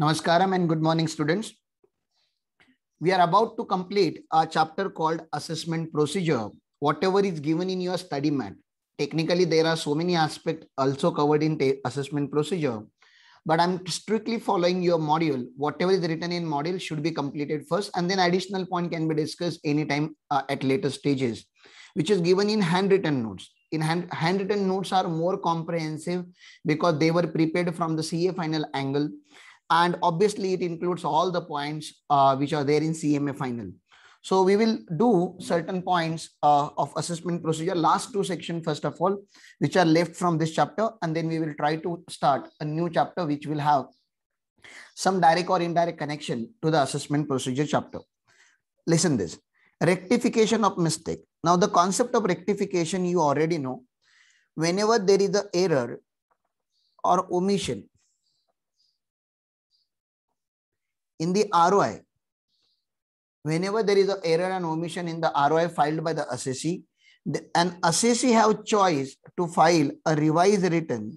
Namaskaram and good morning, students. We are about to complete a chapter called Assessment Procedure. Whatever is given in your study mat. Technically, there are so many aspects also covered in assessment procedure. But I'm strictly following your module. Whatever is written in module should be completed first. And then additional point can be discussed anytime uh, at later stages, which is given in handwritten notes in hand, handwritten notes are more comprehensive because they were prepared from the CA final angle. And obviously it includes all the points uh, which are there in CMA final. So we will do certain points uh, of assessment procedure, last two section first of all, which are left from this chapter. And then we will try to start a new chapter which will have some direct or indirect connection to the assessment procedure chapter. Listen this, rectification of mistake. Now the concept of rectification you already know. Whenever there is an error or omission, in the ROI, whenever there is an error and omission in the ROI filed by the assessee, an assessee have choice to file a revised return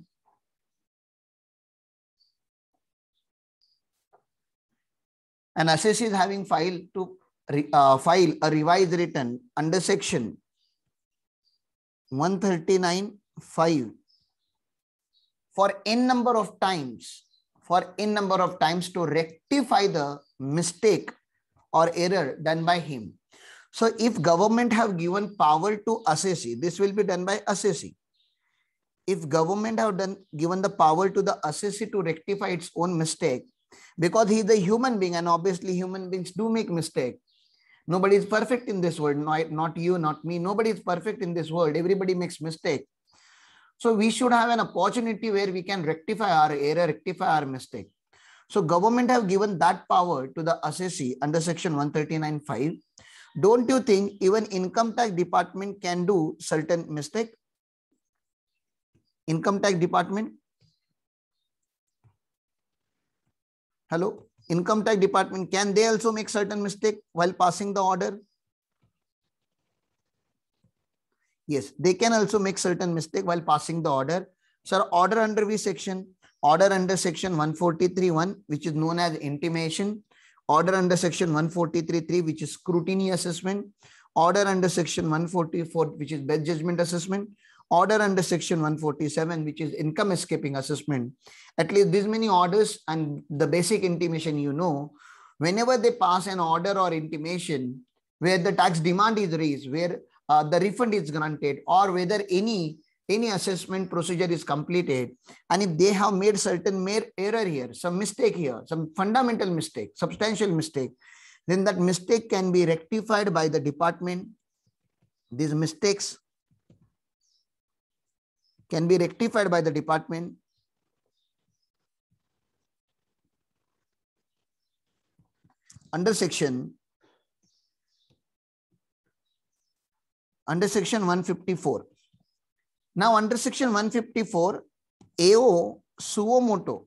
an assessee is having file to uh, file a revised return under section 139.5 for n number of times for n number of times to rectify the mistake or error done by him. So if government have given power to assessee, this will be done by assessee. If government have done given the power to the assessee to rectify its own mistake, because he is a human being and obviously human beings do make mistake. Nobody is perfect in this world, not, not you, not me. Nobody is perfect in this world. Everybody makes mistake. So we should have an opportunity where we can rectify our error, rectify our mistake. So government have given that power to the assessee under section 139.5. Don't you think even income tax department can do certain mistake? Income tax department? Hello? Income tax department, can they also make certain mistake while passing the order? Yes, they can also make certain mistake while passing the order. Sir, order under which section? Order under section 143.1, which is known as intimation. Order under section 143.3, which is scrutiny assessment. Order under section 144, which is bad judgment assessment. Order under section 147, which is income escaping assessment. At least these many orders and the basic intimation you know. Whenever they pass an order or intimation, where the tax demand is raised, where uh, the refund is granted or whether any any assessment procedure is completed and if they have made certain error here some mistake here some fundamental mistake substantial mistake then that mistake can be rectified by the department these mistakes can be rectified by the department under section under section 154. Now under section 154, AO Suomoto.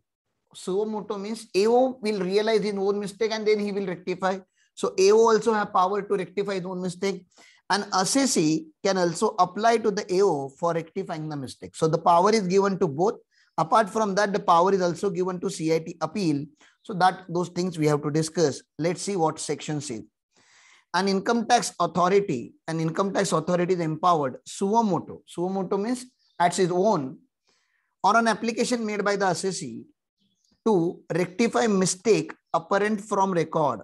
Suomoto means AO will realize his own mistake and then he will rectify. So AO also have power to rectify his own mistake. And assessee can also apply to the AO for rectifying the mistake. So the power is given to both. Apart from that, the power is also given to CIT appeal. So that those things we have to discuss. Let's see what section says an income tax authority, an income tax authority is empowered, suomoto, suomoto means at his own, or an application made by the assessee to rectify mistake apparent from record.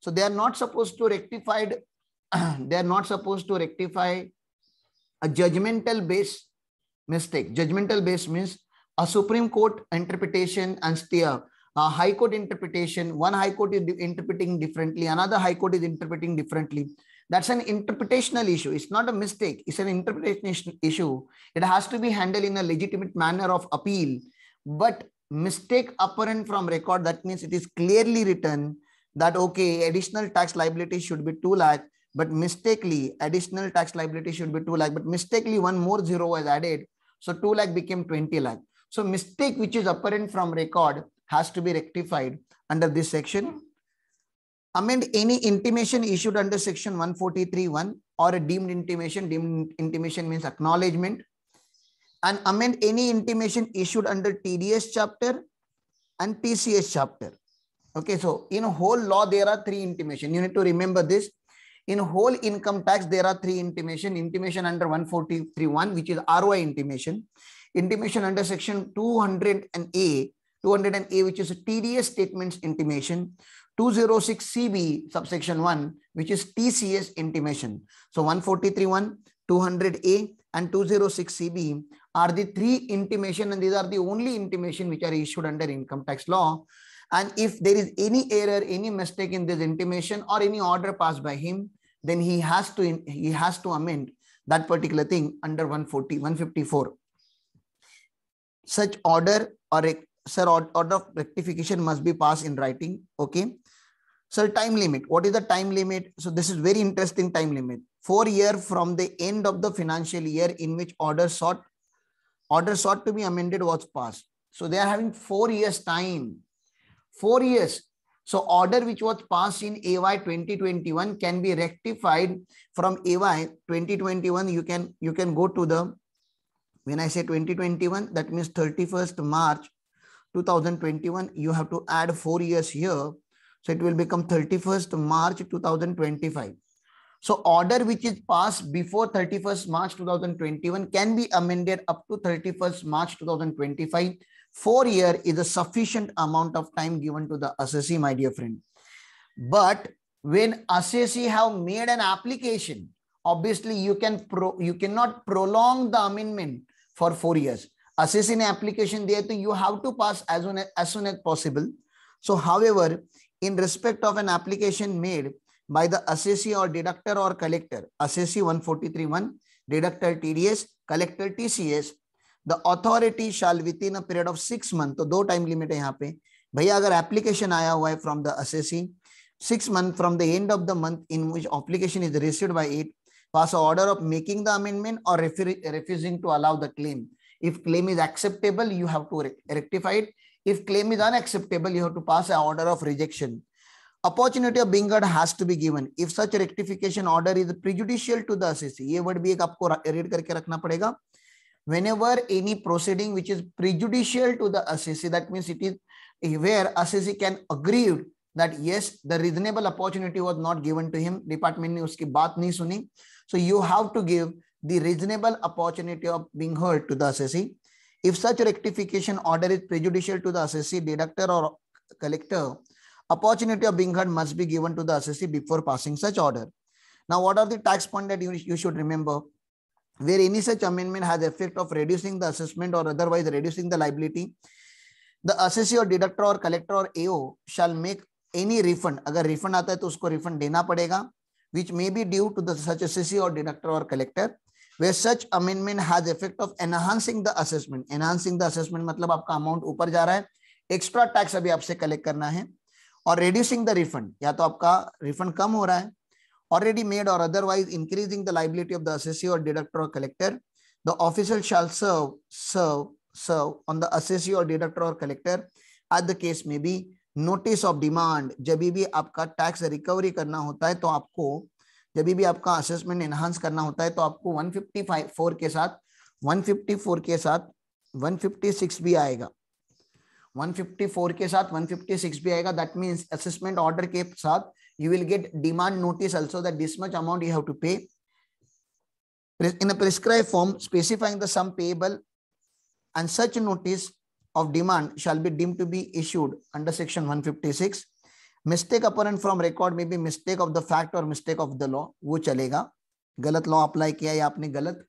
So they are not supposed to rectify, they are not supposed to rectify a judgmental based mistake. Judgmental based means a Supreme Court interpretation and steer a high court interpretation one high court is interpreting differently another high court is interpreting differently that's an interpretational issue it's not a mistake it's an interpretation issue it has to be handled in a legitimate manner of appeal but mistake apparent from record that means it is clearly written that okay additional tax liability should be 2 lakh but mistakenly additional tax liability should be 2 lakh but mistakenly one more zero was added so 2 lakh became 20 lakh so mistake which is apparent from record has to be rectified under this section. Amend any intimation issued under section 143.1 or a deemed intimation. Deemed intimation means acknowledgement. And amend any intimation issued under TDS chapter and TCS chapter. Okay, so in whole law, there are three intimation. You need to remember this. In whole income tax, there are three intimation. Intimation under 143.1, which is ROI intimation. Intimation under section 200 and A, 200A, which is a TDS statements intimation, 206CB subsection 1, which is TCS intimation. So 143.1, 200A and 206CB are the three intimation and these are the only intimation which are issued under income tax law. And if there is any error, any mistake in this intimation or any order passed by him, then he has to, he has to amend that particular thing under 140, 154. Such order or sir order of rectification must be passed in writing okay sir time limit what is the time limit so this is very interesting time limit four year from the end of the financial year in which order sought order sought to be amended was passed so they are having four years time four years so order which was passed in ay 2021 can be rectified from ay 2021 you can you can go to the when i say 2021 that means 31st march 2021 you have to add four years here so it will become 31st march 2025 so order which is passed before 31st march 2021 can be amended up to 31st march 2025 four year is a sufficient amount of time given to the assessee my dear friend but when assessee have made an application obviously you can pro you cannot prolong the amendment for four years assessing application there to you have to pass as soon as, as soon as possible so however in respect of an application made by the assessee or deductor or collector assessee 1431 deductor tds collector tcs the authority shall within a period of 6 month तो दो time limit है यहाँ पे भैया अगर application आया हुआ है from the assessee six month from the end of the month in which application is received by it pass order of making the amendment और refusing to allow the claim If claim is acceptable, you have to re rectify it. If claim is unacceptable, you have to pass an order of rejection. Opportunity of being heard has to be given. If such rectification order is prejudicial to the assessee, ये word भी एक आपको करके रखना पड़ेगा. Whenever any proceeding which is prejudicial to the assessee, that means it is where assessee can agree that yes, the reasonable opportunity was not given to him. Department ने uski baat nahi suni. So you have to give the reasonable opportunity of being heard to the assessee. If such rectification order is prejudicial to the assessee, deductor or collector, opportunity of being heard must be given to the assessee before passing such order. Now, what are the tax points that you, you should remember? Where any such amendment has effect of reducing the assessment or otherwise reducing the liability, the assessee or deductor or collector or AO shall make any refund. अगर refund आता है तो उसको refund देना पड़ेगा, which may be due to the such assessee or deductor or collector. where such amendment has effect of enhancing the assessment enhancing the assessment मतलब आपका amount ऊपर जा रहा है extra tax अभी आपसे collect करना है और reducing the refund या तो आपका refund कम हो रहा है already made or otherwise increasing the liability of the assessee or deductor or collector the official shall serve serve serve on the assessee or deductor or collector as the case may be notice of demand जब भी आपका tax recovery करना होता है तो आपको जब भी आपका असेसमेंट एनहांस करना होता है तो आपको 154 के साथ फोर के साथ 156 भी आएगा 154 के साथ 156 भी आएगा दैट मीन्स असेसमेंट ऑर्डर के साथ you will get demand notice also that this much amount you have to pay in a prescribe form specifying the sum payable and such notice of demand shall be deemed to be issued under section 156 mistake apparent from record में भी mistake of the fact और mistake of the law वो चलेगा गलत law apply किया या आपने गलत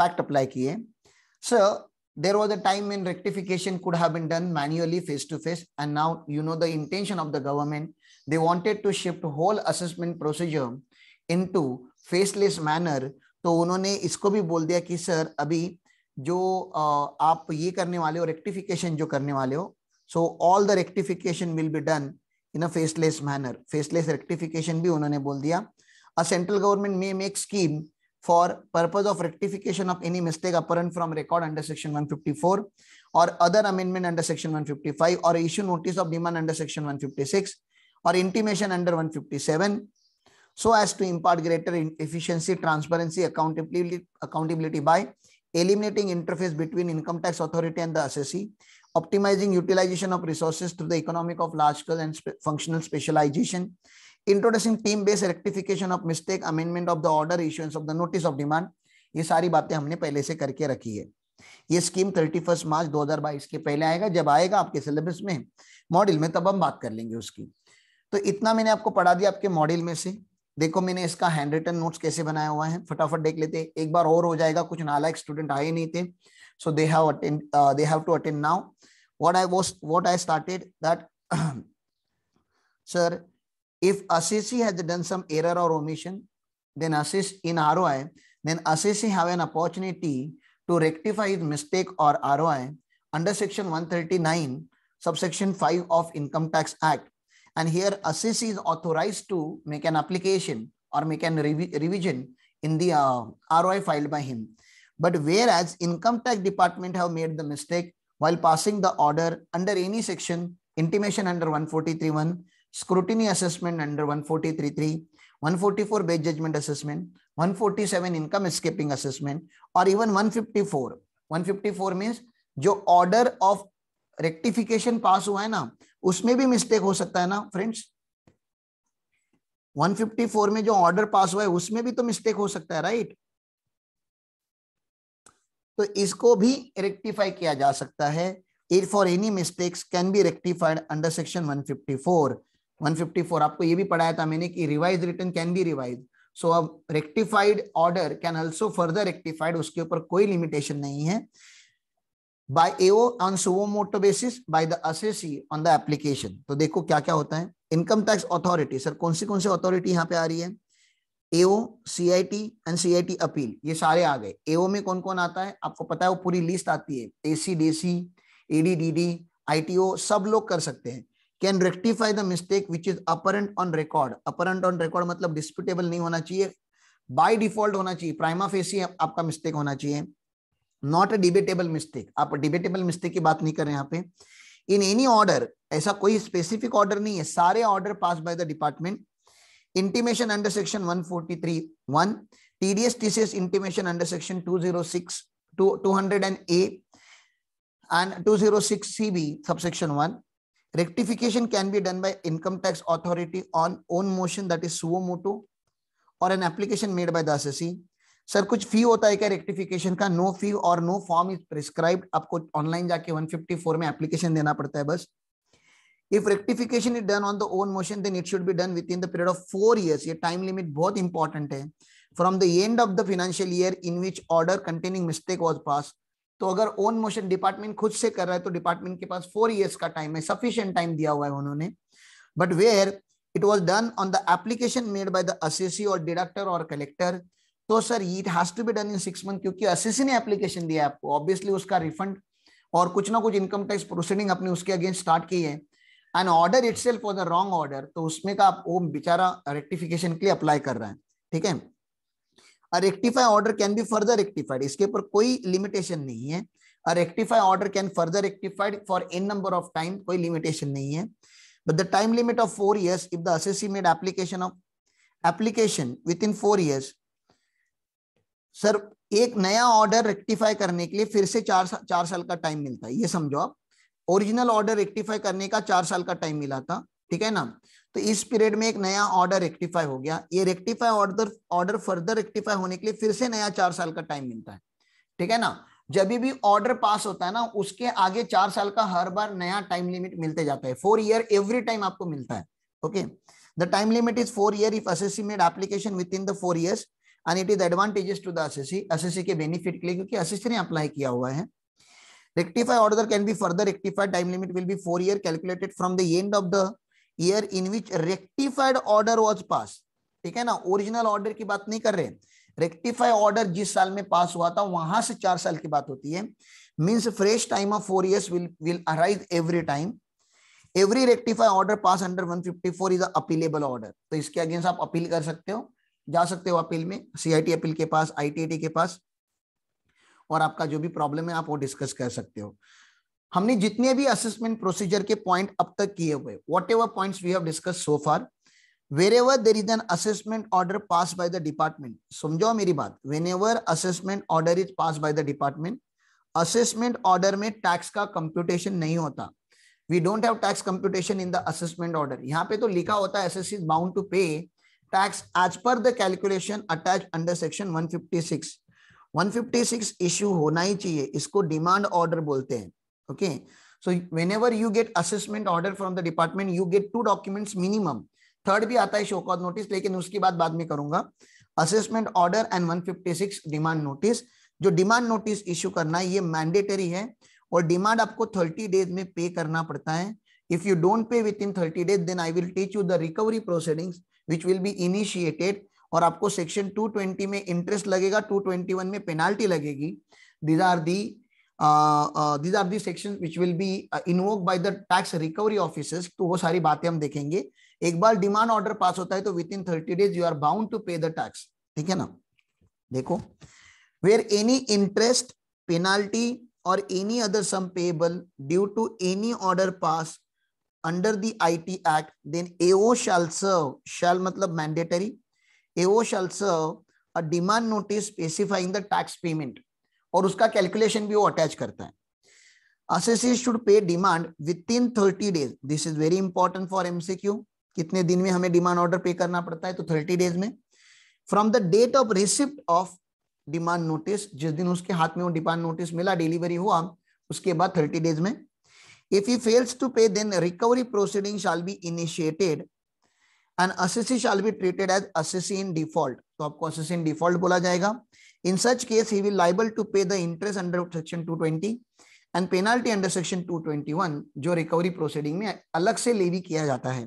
फैक्ट अप्लाई किए sir there was a time in rectification could have face to face and now you know the intention of the government they wanted to shift whole assessment procedure into faceless manner तो उन्होंने इसको भी बोल दिया कि sir अभी जो आप ये करने वाले हो रेक्टिफिकेशन जो करने वाले हो so all the rectification will be done in a faceless manner faceless rectification भी उन्होंने बोल दिया central government may make make scheme for purpose of rectification of any mistake apparent from record under section 154 or other amendment under section 155 or issue notice of demand under section 156 or intimation under 157 so as to impart greater efficiency transparency accountability accountability by eliminating interface between income tax authority and the assessee optimizing utilization of resources through the economic of large scale and spe functional specialization, introducing team-based rectification of mistake, amendment of the order, issuance of the notice of demand, ये सारी बातें हमने पहले से करके रखी है ये स्कीम थर्टी फर्स्ट मार्च दो हजार बाईस के पहले आएगा जब आएगा आपके सिलेबस में मॉडल में तब हम बात कर लेंगे उसकी तो इतना मैंने आपको पढ़ा दिया आपके मॉडल में से देखो मैंने इसका हैंड रिटन नोट्स कैसे बनाया हुआ है फटाफट देख लेते एक बार और हो जाएगा कुछ नालायक स्टूडेंट आए नहीं थे so they have attend uh, they have to attend now what i was what i started that sir if acc has done some error or omission then assess in roi then acc have an opportunity to rectify his mistake or roi under section 139 subsection 5 of income tax act and here acc is authorized to make an application or make an revision in the uh, roi filed by him But whereas income tax department have made the mistake while passing the order under any section, intimation under 1431, scrutiny assessment under 1433, 144 base judgment assessment, 147 income escaping assessment, or even 154. 154 means jo order of rectification pass hua hai na usme bhi mistake ho sakta hai na friends 154 में जो order pass हुआ है उसमें भी तो mistake हो सकता है राइट right? तो इसको भी रेक्टिफाई किया जा सकता है it for any mistakes can be rectified under section 154 154 आपको ये भी पढ़ाया था मैंने कि revise return can be revise so अब rectified order can also further rectified उसके ऊपर कोई लिमिटेशन नहीं है by AO on suo basis by the assessee on the application तो देखो क्या क्या होता है इनकम टैक्स अथॉरिटी सर कौन सी कौन सी अथॉरिटी यहाँ पे आ रही है AO CIT and CIT appeal ये सारे आ गए एओ में कौन कौन आता है आपको पता है वो पूरी लिस्ट आती है एसी डीसी एडीडीडी आईटीओ सब लोग कर सकते हैं can rectify the mistake which is apparent on record apparent on record मतलब डिस्प्यूटेबल नहीं होना चाहिए बाय डिफॉल्ट होना चाहिए प्राइमा फेसी आपका मिस्टेक होना चाहिए नॉट अ डिबेटेबल मिस्टेक आप डिबेटेबल मिस्टेक की बात नहीं कर रहे यहाँ पे इन एनी ऑर्डर ऐसा कोई स्पेसिफिक ऑर्डर नहीं है सारे order pass by the department intimation under section 143 1 tds tcs intimation under section 206 to 200a and 206 cb subsection 1 rectification can be done by income tax authority on own motion that is suo motu or an application made by the assessee sir कुछ fee होता है क्या rectification का no fee और no form is prescribe आपको online जाके 154 में application देना पड़ता है बस if rectification is done on the own motion then it should be done within the period of 4 years ye time limit bahut important hai from the end of the financial year in which order containing mistake was passed तो अगर own motion department खुद से कर रहा है तो department के पास फोर इयर्स का टाइम है सफिशियंट टाइम दिया हुआ है उन्होंने but where it was done on the application made by the assessee or deductor or collector तो sir it has to be done in six month क्योंकि असेसी ने application दिया आपको ऑब्वियसली उसका रिफंड और कुछ ना कुछ इनकम टैक्स प्रोसीडिंग अपने उसके अगेंस्ट स्टार्ट की है an order itself was a wrong order तो उसमें का आप वो बेचारा रेक्टिफिकेशन के लिए अप्लाई कर रहा है ठीक है rectify order can be further rectified इसके ऊपर कोई लिमिटेशन नहीं है rectify order can further rectified for an number of time कोई लिमिटेशन नहीं है but the time limit of four years if the assessee made application of application within four years sir एक नया order rectify करने के लिए फिर से चार चार साल का टाइम मिलता है ये समझो आप ओरिजिनल ऑर्डर रेक्टिफाई करने का चार साल का टाइम मिला था ठीक है ना तो इस पीरियड में एक नया ऑर्डर रेक्टिफाई हो गया ये rectify order order further rectify होने के लिए फिर से नया चार साल का टाइम मिलता है ठीक है ना जब भी ऑर्डर पास होता है ना उसके आगे चार साल का हर बार नया टाइम लिमिट मिलते जाता है फोर ईयर एवरी टाइम आपको मिलता है okay the time limit is four year if assessee made application within the four years and it is advantages to the assessee assessee के बेनिफिट के लिए क्योंकि एसएससी ने अप्लाई किया हुआ है Rectify order can be further rectified. Time limit will be 4 year calculated from the end of the year in which rectified order was passed. ठीक है ना ओरिजिनल ऑर्डर की बात नहीं कर रहे रेक्टिफाई ऑर्डर जिस साल में पास हुआ था वहां से चार साल की बात होती है means fresh time of four years will will arise every time every rectify order pass under 154 is appealable order तो इसके अगेंस्ट आप अपील कर सकते हो जा सकते हो अपील में सीआईटी अपील के पास आईटीआईटी के पास और आपका जो भी प्रॉब्लम है आप वो डिस्कस कर सकते हो हमने जितने भी असेसमेंट प्रोसीजर के पॉइंट अब तक किए हुए whatever point we have discuss so far wherever there is an assessment order pass by the department समझो मेरी बात whenever assessment order is pass by the department assessment order में tax का computation नहीं होता we don't have tax computation in the assessment order यहाँ पे तो लिखा होता है as is bound to pay tax as per the calculation attach under section one 156 issue होना ही चाहिए इसको डिमांड ऑर्डर बोलते हैं okay so whenever you get assessment order from the department you get two documents minimum third भी आता है show cause notice लेकिन उसकी बात बाद में करूंगा assessment order and 156 demand notice जो डिमांड नोटिस इश्यू करना है ये मैंडेटरी है और डिमांड आपको 30 डेज में पे करना पड़ता है if you don't pay within 30 days then I will teach you the recovery proceedings which will be initiated और आपको सेक्शन 220 में इंटरेस्ट लगेगा 221 में पेनाल्टी लगेगी these are the these are the section which will be invoke by the tax recovery officers तो वो सारी बातें हम देखेंगे एक बार डिमांड ऑर्डर पास होता है तो within thirty days you are bound to pay the tax ठीक है ना देखो वेयर एनी इंटरेस्ट पेनाल्टी और any other sum payable due to any order pass under the IT Act, then AO shall serve, shall मतलब mandatory AO shall serve a demand notice specifying the tax payment और उसका calculation भी वो attach करता है assessees should pay demand within thirty days this is very important for MCQ कितने दिन में हमें डिमांड ऑर्डर पे करना पड़ता है तो थर्टी डेज में from the date of receipt of demand notice जिस दिन उसके हाथ में वो डिमांड नोटिस मिला डिलीवरी हुआ उसके बाद थर्टी डेज में if you fails to pay then recovery proceeding shall be initiated and assessee shall be treated as assessee in default तो आपको असिसी इन डिफॉल्ट बोला जाएगा in such case he will liable to pay the interest under section 220 and penalty under section 221 जो recovery proceeding में अलग से levy किया जाता है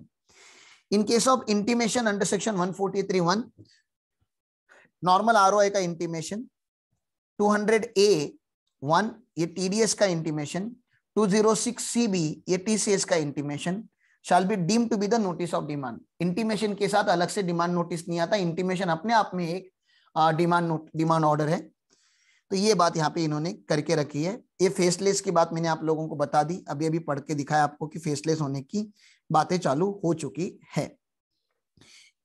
in case of intimation under section 143.1 normal ROI का इंटीमेशन 200 ए 1 ये टीडीएस का इंटीमेशन 206 सीबी ये टीसीएस का intimation shall be deem to be the notice of demand intimation के साथ अलग से डिमांड नोटिस नहीं आता इंटीमेशन अपने आप में एक डिमांड डिमांड ऑर्डर है तो ये बात यहाँ पे इन्होंने करके रखी है ये फेसलेस की बात मैंने आप लोगों को बता दी अभी अभी पढ़ के दिखाया आपको कि फेसलेस होने की बातें चालू हो चुकी है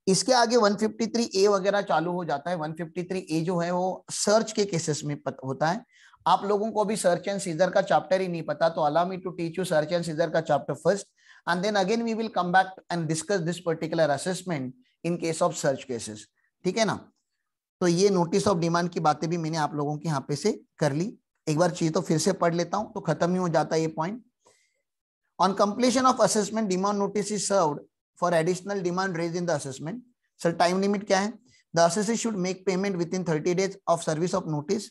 इसके आगे 153 ए वगैरह चालू हो जाता है 153 ए जो है वो सर्च के केसेस में पत, होता है आप लोगों को अभी सर्च एंड सीजर का चैप्टर ही नहीं पता तो allow me to teach you search and seizure का chapter first and then again we will come back and discuss this particular assessment in case of search cases ठीक है ना तो ये नोटिस ऑफ डिमांड की बातें भी मैंने आप लोगों के यहाँ पे से कर ली एक बार चीज तो फिर से पढ़ लेता हूं तो खत्म ही हो जाता है ये point on completion of assessment demand notice is served for additional demand raise in the assessment sir time limit क्या है the assessee should make payment within 30 days of service of notice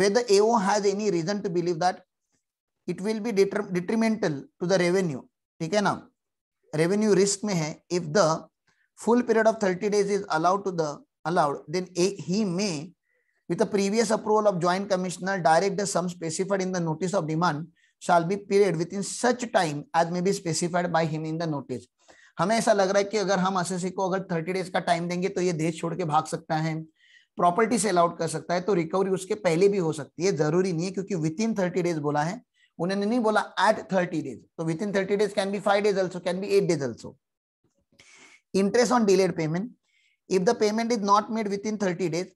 where the AO has any reason to believe that it will be detrimental to the revenue ठीक है ना revenue risk में है if the full period of thirty days is allowed to the allowed then he may with previous approval of joint commissioner direct the sum specified in the notice of demand shall be period within such time as may be specified by him in the notice हमें ऐसा लग रहा है कि अगर हम S को अगर थर्टी डेज का टाइम देंगे तो ये देश छोड़ के भाग सकता है प्रॉपर्टी से अलाउड कर सकता है तो रिकवरी उसके पहले भी हो सकती है जरूरी नहीं है क्योंकि विद इन थर्टी डेज बोला है उन्होंने नहीं बोला एट थर्टी डेज तो within thirty days can be five days also can be eight days also interest on delayed payment if the payment is not made within thirty days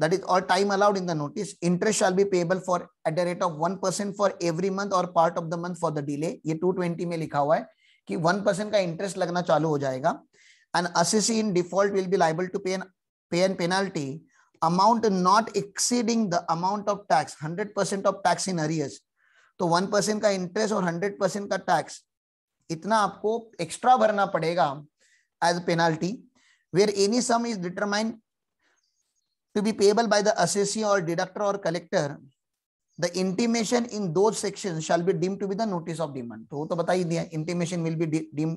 that is all time allowed in the notice interest shall be payable for at the rate of one percent for every month और part of the month for the delay ये two twenty में लिखा हुआ है कि one percent का interest लगना चालू हो जाएगा and assessee in default will be liable to pay an pay an penalty amount not exceeding the amount of tax hundred percent of tax in arrears तो वन परसेंट का interest और hundred percent का tax इतना आपको extra भरना पड़ेगा as penalty where any sum is determine to be payable by the assessee और deductor और कलेक्टर द इंटीमेशन इन दो section shall be deem to be the notice of demand तो तो बता दिया intimation will be deem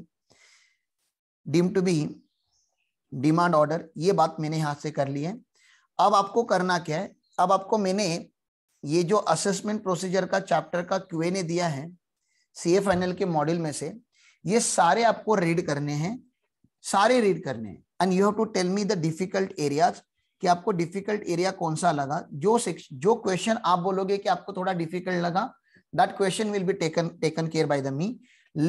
deem to be demand order ये बात मैंने यहां से कर ली है अब आपको करना क्या है अब आपको मैंने ये जो असेसमेंट प्रोसीजर का चैप्टर का क्यूए ने दिया है सी एफ एन एल के मॉड्यूल में से ये सारे आपको रीड करने हैं सारे रीड करने हैं and you have to tell me the difficult areas कि आपको डिफिकल्ट एरिया कौन सा लगा जो जो क्वेश्चन आप बोलोगे कि आपको थोड़ा डिफिकल्ट लगा that question will be taken taken care by the me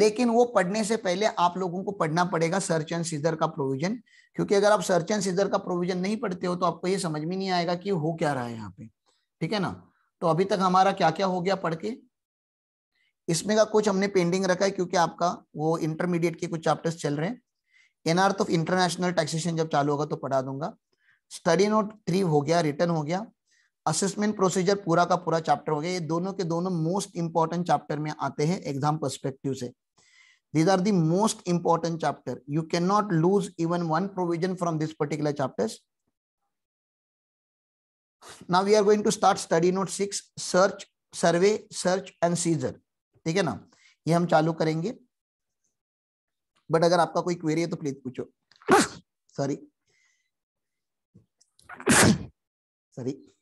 लेकिन वो पढ़ने से पहले आप लोगों को पढ़ना पड़ेगा सर्च एंड सीजर का प्रोविजन क्योंकि अगर आप सर्च एंड सीजर का प्रोविजन नहीं पढ़ते हो तो आपको ये समझ में नहीं आएगा कि हो क्या रहा है यहाँ पे ठीक है ना तो अभी तक हमारा क्या क्या हो गया पढ़ के इसमें का कुछ हमने पेंडिंग रखा है क्योंकि आपका वो इंटरमीडिएट के कुछ चैप्टर्स चल रहे हैं एनआर्थ ऑफ इंटरनेशनल टैक्सेशन जब चालू होगा तो पढ़ा दूंगा स्टडी नोट थ्री हो गया रिटर्न हो गया असेसमेंट प्रोसीजर पूरा का पूरा चैप्टर हो गया ये दोनों के दोनों मोस्ट इंपॉर्टेंट चैप्टर में आते हैं एग्जाम परस्पेक्टिव से are the most important chapter you can not lose even one provision from this particular chapter now we are going to start study note 6 search survey search and seizure ठीक है ना ये हम चालू करेंगे but अगर आपका कोई क्वेरी है तो प्लीज पूछो सॉरी सॉरी